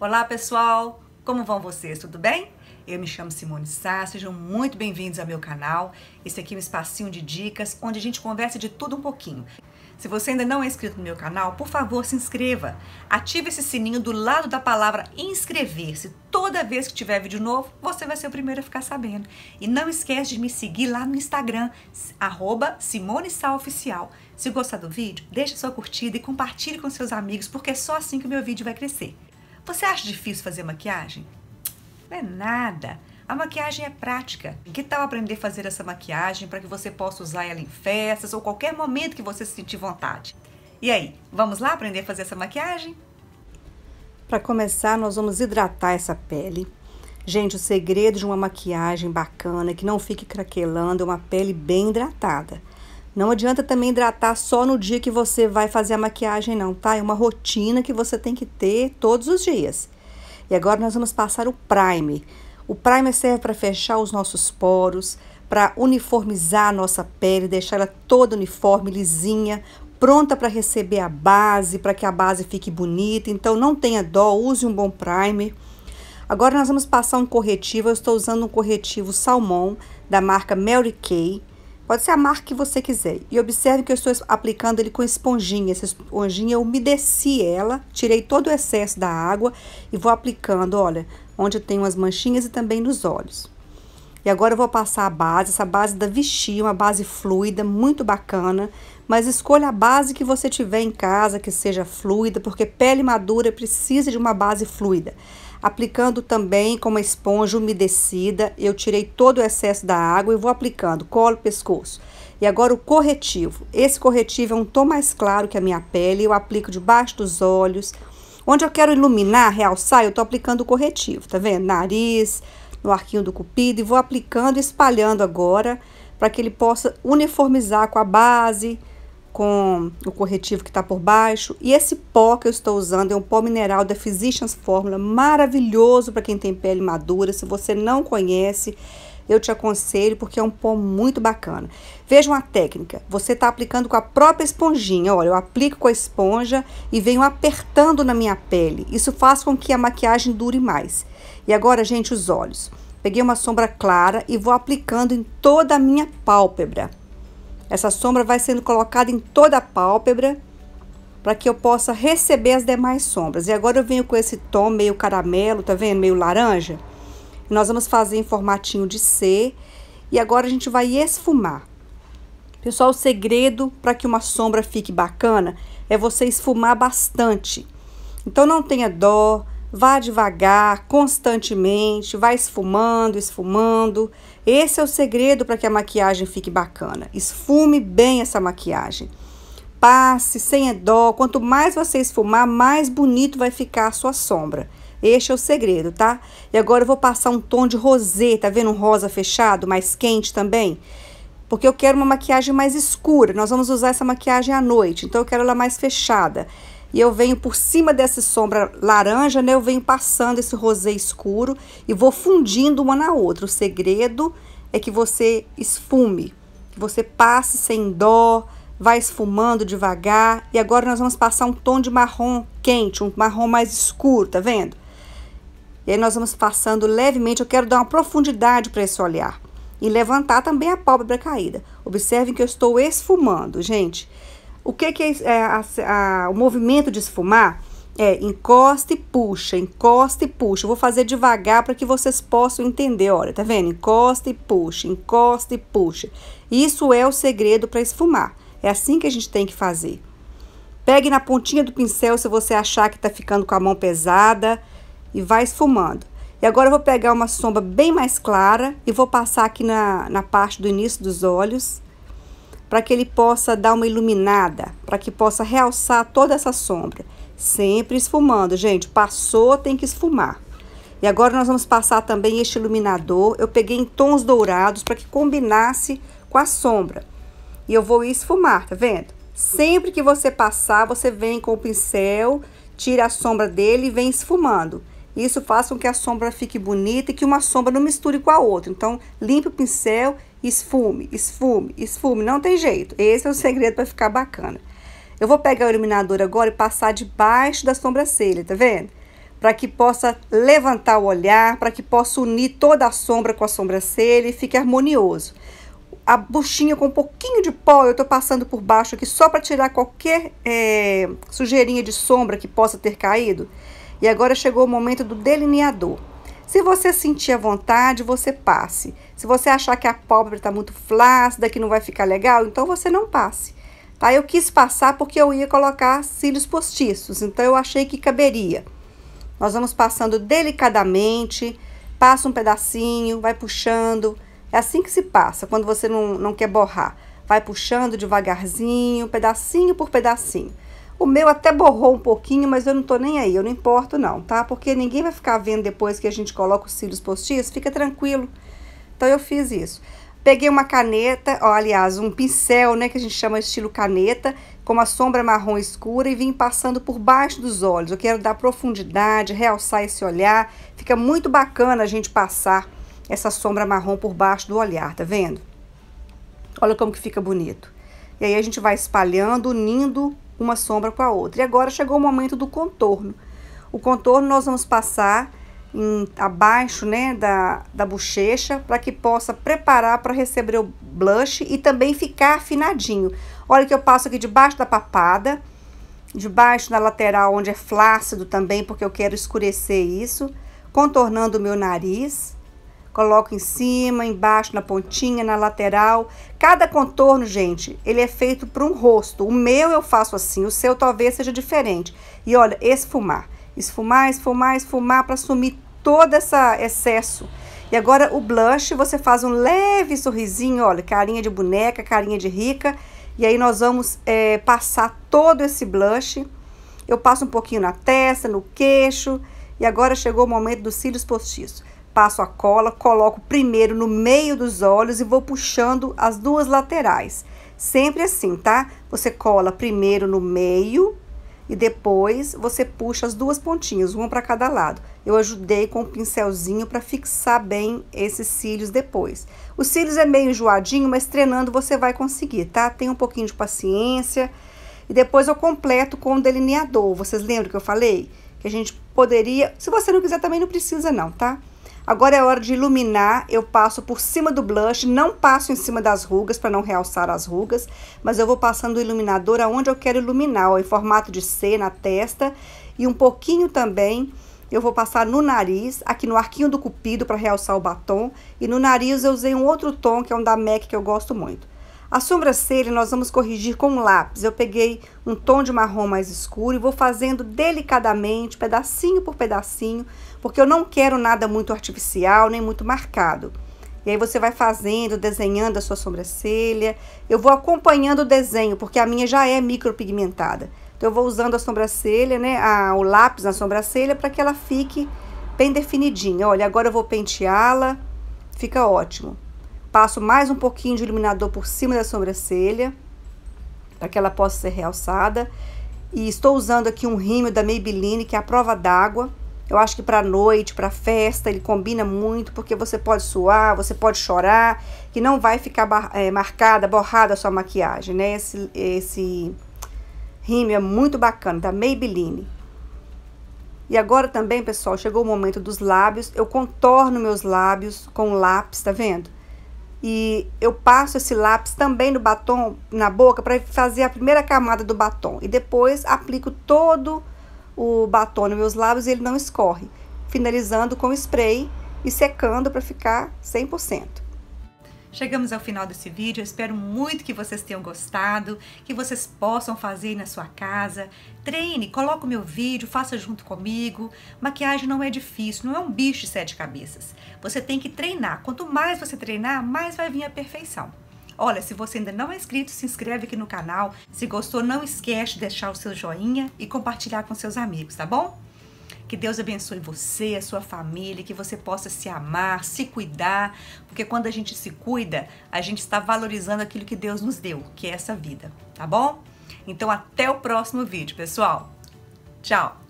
Olá pessoal, como vão vocês? Tudo bem? Eu me chamo Simone Sá, sejam muito bem-vindos ao meu canal. Esse aqui é um espacinho de dicas onde a gente conversa de tudo um pouquinho. Se você ainda não é inscrito no meu canal, por favor, se inscreva. Ative esse sininho do lado da palavra inscrever-se. Toda vez que tiver vídeo novo, você vai ser o primeiro a ficar sabendo. E não esquece de me seguir lá no Instagram, arroba Simone Sá Oficial. Se gostar do vídeo, deixe sua curtida e compartilhe com seus amigos, porque é só assim que o meu vídeo vai crescer. Você acha difícil fazer maquiagem? Não é nada. A maquiagem é prática. Que tal aprender a fazer essa maquiagem para que você possa usar ela em festas ou qualquer momento que você se sentir vontade? E aí, vamos lá aprender a fazer essa maquiagem? Para começar, nós vamos hidratar essa pele. Gente, o segredo de uma maquiagem bacana, é que não fique craquelando, é uma pele bem hidratada. Não adianta também hidratar só no dia que você vai fazer a maquiagem, não, tá? É uma rotina que você tem que ter todos os dias. E agora nós vamos passar o primer. O primer serve para fechar os nossos poros, para uniformizar a nossa pele, deixar ela toda uniforme, lisinha, pronta para receber a base, para que a base fique bonita. Então não tenha dó, use um bom primer. Agora nós vamos passar um corretivo. Eu estou usando um corretivo salmão da marca Mary Kay. Pode ser a marca que você quiser. E observe que eu estou aplicando ele com esponjinha. Essa esponjinha eu umedeci ela, tirei todo o excesso da água e vou aplicando, olha, onde tem umas manchinhas e também nos olhos. E agora eu vou passar a base, essa base da Vichy, uma base fluida, muito bacana. Mas escolha a base que você tiver em casa, que seja fluida, porque pele madura precisa de uma base fluida aplicando também com uma esponja umedecida. Eu tirei todo o excesso da água e vou aplicando colo, pescoço. E agora o corretivo. Esse corretivo é um tom mais claro que a minha pele, eu aplico debaixo dos olhos. Onde eu quero iluminar, realçar, eu tô aplicando o corretivo, tá vendo? Nariz, no arquinho do cupido e vou aplicando e espalhando agora para que ele possa uniformizar com a base com o corretivo que está por baixo. E esse pó que eu estou usando é um pó mineral da Physicians Formula, maravilhoso para quem tem pele madura. Se você não conhece, eu te aconselho porque é um pó muito bacana. Vejam a técnica. Você está aplicando com a própria esponjinha. Olha, eu aplico com a esponja e venho apertando na minha pele. Isso faz com que a maquiagem dure mais. E agora, gente, os olhos. Peguei uma sombra clara e vou aplicando em toda a minha pálpebra. Essa sombra vai sendo colocada em toda a pálpebra para que eu possa receber as demais sombras. E agora eu venho com esse tom meio caramelo, tá vendo? Meio laranja. Nós vamos fazer em formatinho de C. E agora a gente vai esfumar. Pessoal, o segredo para que uma sombra fique bacana é você esfumar bastante. Então não tenha dó, Vá devagar, constantemente, vá esfumando, esfumando. Esse é o segredo para que a maquiagem fique bacana. Esfume bem essa maquiagem. Passe sem é dó. Quanto mais você esfumar, mais bonito vai ficar a sua sombra. Este é o segredo, tá? E agora eu vou passar um tom de rosê, tá vendo? Um rosa fechado, mais quente também. Porque eu quero uma maquiagem mais escura. Nós vamos usar essa maquiagem à noite, então eu quero ela mais fechada e eu venho por cima dessa sombra laranja, né? Eu venho passando esse rosé escuro e vou fundindo uma na outra. O segredo é que você esfume, que você passe sem dó, vai esfumando devagar. E agora nós vamos passar um tom de marrom quente, um marrom mais escuro, tá vendo? E aí nós vamos passando levemente, eu quero dar uma profundidade para esse olhar. E levantar também a pálpebra caída. Observem que eu estou esfumando, gente. Gente. O que, que é, é a, a, o movimento de esfumar? É, encosta e puxa, encosta e puxa. Eu vou fazer devagar para que vocês possam entender. Olha, tá vendo? Encosta e puxa, encosta e puxa. Isso é o segredo para esfumar. É assim que a gente tem que fazer. Pegue na pontinha do pincel se você achar que está ficando com a mão pesada e vai esfumando. E agora eu vou pegar uma sombra bem mais clara e vou passar aqui na, na parte do início dos olhos para que ele possa dar uma iluminada, para que possa realçar toda essa sombra. Sempre esfumando, gente. Passou, tem que esfumar. E agora nós vamos passar também este iluminador. Eu peguei em tons dourados para que combinasse com a sombra. E eu vou esfumar, tá vendo? Sempre que você passar, você vem com o pincel, tira a sombra dele e vem esfumando. Isso faz com que a sombra fique bonita e que uma sombra não misture com a outra. Então, limpe o pincel Esfume, esfume, esfume. Não tem jeito. Esse é o segredo para ficar bacana. Eu vou pegar o iluminador agora e passar debaixo da sobrancelha, tá vendo? Para que possa levantar o olhar, para que possa unir toda a sombra com a sobrancelha e fique harmonioso. A buchinha com um pouquinho de pó eu tô passando por baixo aqui só para tirar qualquer é, sujeirinha de sombra que possa ter caído. E agora chegou o momento do delineador. Se você sentir a vontade, você passe. Se você achar que a pobre está muito flácida, que não vai ficar legal, então você não passe. Tá? Eu quis passar porque eu ia colocar cílios postiços, então eu achei que caberia. Nós vamos passando delicadamente, passa um pedacinho, vai puxando. É assim que se passa quando você não, não quer borrar. Vai puxando devagarzinho, pedacinho por pedacinho. O meu até borrou um pouquinho, mas eu não tô nem aí, eu não importo não, tá? Porque ninguém vai ficar vendo depois que a gente coloca os cílios postiços, fica tranquilo. Então, eu fiz isso. Peguei uma caneta, ó, aliás, um pincel, né, que a gente chama estilo caneta, com uma sombra marrom escura e vim passando por baixo dos olhos. Eu quero dar profundidade, realçar esse olhar. Fica muito bacana a gente passar essa sombra marrom por baixo do olhar, tá vendo? Olha como que fica bonito. E aí a gente vai espalhando, unindo uma sombra com a outra. E agora chegou o momento do contorno. O contorno nós vamos passar em, abaixo né, da, da bochecha para que possa preparar para receber o blush e também ficar afinadinho. Olha que eu passo aqui debaixo da papada, debaixo da lateral onde é flácido também, porque eu quero escurecer isso, contornando o meu nariz. Coloco em cima, embaixo, na pontinha, na lateral. Cada contorno, gente, ele é feito para um rosto. O meu eu faço assim, o seu talvez seja diferente. E olha, esfumar. Esfumar, esfumar, esfumar para sumir todo esse excesso. E agora o blush, você faz um leve sorrisinho, olha, carinha de boneca, carinha de rica. E aí nós vamos é, passar todo esse blush. Eu passo um pouquinho na testa, no queixo. E agora chegou o momento dos cílios postiços passo a cola, coloco primeiro no meio dos olhos e vou puxando as duas laterais. Sempre assim, tá? Você cola primeiro no meio e depois você puxa as duas pontinhas, uma para cada lado. Eu ajudei com o um pincelzinho para fixar bem esses cílios depois. Os cílios é meio enjoadinho, mas treinando você vai conseguir, tá? Tem um pouquinho de paciência. E depois eu completo com o delineador. Vocês lembram que eu falei? Que a gente poderia... Se você não quiser, também não precisa não, tá? Agora é hora de iluminar, eu passo por cima do blush, não passo em cima das rugas para não realçar as rugas, mas eu vou passando o iluminador aonde eu quero iluminar, ó, em formato de C na testa e um pouquinho também eu vou passar no nariz, aqui no arquinho do cupido para realçar o batom e no nariz eu usei um outro tom que é um da MAC que eu gosto muito. A sobrancelha nós vamos corrigir com um lápis. Eu peguei um tom de marrom mais escuro e vou fazendo delicadamente, pedacinho por pedacinho, porque eu não quero nada muito artificial, nem muito marcado. E aí você vai fazendo, desenhando a sua sobrancelha. Eu vou acompanhando o desenho, porque a minha já é micropigmentada. Então eu vou usando a sobrancelha, né, a, o lápis na sobrancelha para que ela fique bem definidinha. Olha, agora eu vou penteá-la. Fica ótimo. Passo mais um pouquinho de iluminador por cima da sobrancelha, para que ela possa ser realçada. E estou usando aqui um rímel da Maybelline, que é a prova d'água. Eu acho que para noite, para festa, ele combina muito, porque você pode suar, você pode chorar, que não vai ficar é, marcada, borrada a sua maquiagem, né? Esse, esse rímel é muito bacana, da Maybelline. E agora também, pessoal, chegou o momento dos lábios. Eu contorno meus lábios com lápis, tá vendo? E eu passo esse lápis também no batom, na boca, para fazer a primeira camada do batom. E depois aplico todo o batom nos meus lábios e ele não escorre. Finalizando com spray e secando para ficar 100%. Chegamos ao final desse vídeo, Eu espero muito que vocês tenham gostado, que vocês possam fazer na sua casa. Treine, coloque o meu vídeo, faça junto comigo. Maquiagem não é difícil, não é um bicho de sete cabeças. Você tem que treinar. Quanto mais você treinar, mais vai vir a perfeição. Olha, se você ainda não é inscrito, se inscreve aqui no canal. Se gostou, não esquece de deixar o seu joinha e compartilhar com seus amigos, tá bom? Que Deus abençoe você, a sua família, que você possa se amar, se cuidar, porque quando a gente se cuida, a gente está valorizando aquilo que Deus nos deu, que é essa vida, tá bom? Então até o próximo vídeo, pessoal. Tchau.